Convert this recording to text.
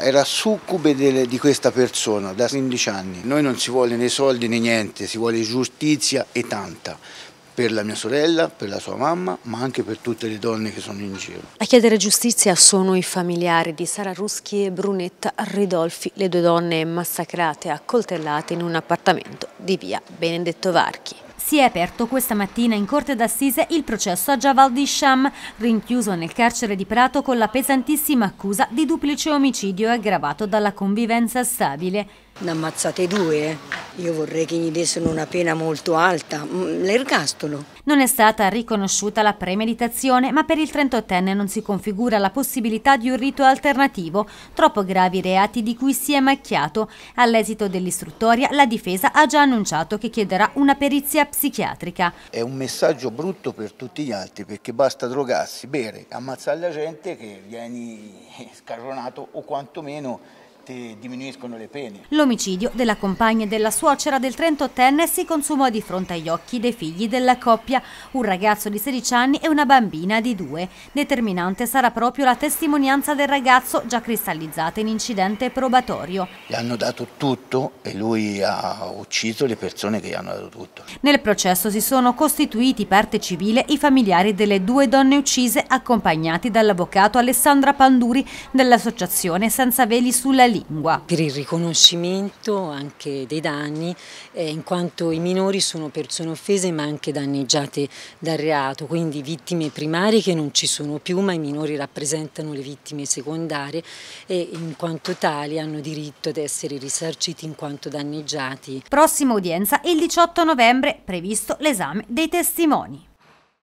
Era succube delle, di questa persona da 15 anni. Noi non si vuole né soldi né niente, si vuole giustizia e tanta per la mia sorella, per la sua mamma, ma anche per tutte le donne che sono in giro. A chiedere giustizia sono i familiari di Sara Ruschi e Brunetta Ridolfi, le due donne massacrate e accoltellate in un appartamento di via Benedetto Varchi. Si è aperto questa mattina in corte d'assise il processo a Javal Disham, rinchiuso nel carcere di Prato con la pesantissima accusa di duplice omicidio aggravato dalla convivenza stabile. Ne ammazzate due, eh. Io vorrei che gli dessero una pena molto alta, mm, l'ergastolo. Non è stata riconosciuta la premeditazione, ma per il 38enne non si configura la possibilità di un rito alternativo, troppo gravi reati di cui si è macchiato. All'esito dell'istruttoria la difesa ha già annunciato che chiederà una perizia psichiatrica. È un messaggio brutto per tutti gli altri, perché basta drogarsi, bere, ammazzare la gente che vieni scagionato o quantomeno volte diminuiscono le pene. L'omicidio della compagna e della suocera del 38enne si consumò di fronte agli occhi dei figli della coppia, un ragazzo di 16 anni e una bambina di 2. Determinante sarà proprio la testimonianza del ragazzo già cristallizzata in incidente probatorio. Gli hanno dato tutto e lui ha ucciso le persone che gli hanno dato tutto. Nel processo si sono costituiti parte civile i familiari delle due donne uccise accompagnati dall'avvocato Alessandra Panduri dell'associazione Senza Veli sulla Lì lingua. Per il riconoscimento anche dei danni, eh, in quanto i minori sono persone offese ma anche danneggiate dal reato, quindi vittime primarie che non ci sono più ma i minori rappresentano le vittime secondarie e in quanto tali hanno diritto ad essere risarciti in quanto danneggiati. Prossima udienza il 18 novembre, previsto l'esame dei testimoni.